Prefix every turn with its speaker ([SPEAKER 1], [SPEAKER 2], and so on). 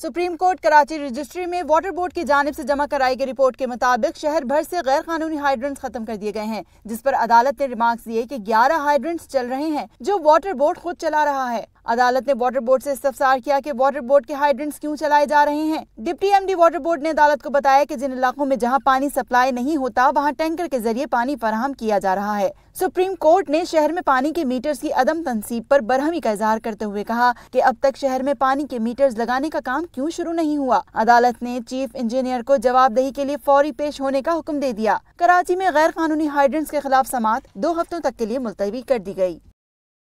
[SPEAKER 1] supreme court Karachi registry में water board की जानब से जमा कराई गई रिपोर्ट के मुताबिक शहर भर से गैर कानूनी हाइड्रेंट्स खत्म कर दिए गए हैं जिस पर अदालत ने रिमार्क दिए कि 11 हाइड्रेंट्स चल रहे हैं जो वाटर बोर्ड खुद चला रहा है अदालत ने वाटर बोर्ड से इस्तफसार किया कि वाटर बोर्ड के हाइड्रेंट्स क्यों चलाए जा रहे हैं डिप्टी एमडी वाटर बोर्ड ने अदालत को बताया कि जिन इलाकों में जहां पानी सप्लाई नहीं होता वहां टैंकर के जरिए पानी फराहम किया जा रहा है सुप्रीम कोर्ट ने शहर में पानी के मीटर्स की अदम तनसीब पर बरहमी का इजहार करते हुए कहा कि अब तक शहर में पानी के मीटर्स लगाने का काम क्यों शुरू नहीं हुआ अदालत ने चीफ इंजीनियर को जवाबदेही के लिए फौरी पेश होने का हुक्म दे दिया कराची में गैर कानूनी हाइड्रेंट्स के खिलाफ समात दो हफ्तों तक के लिए मुलतवी कर दी गयी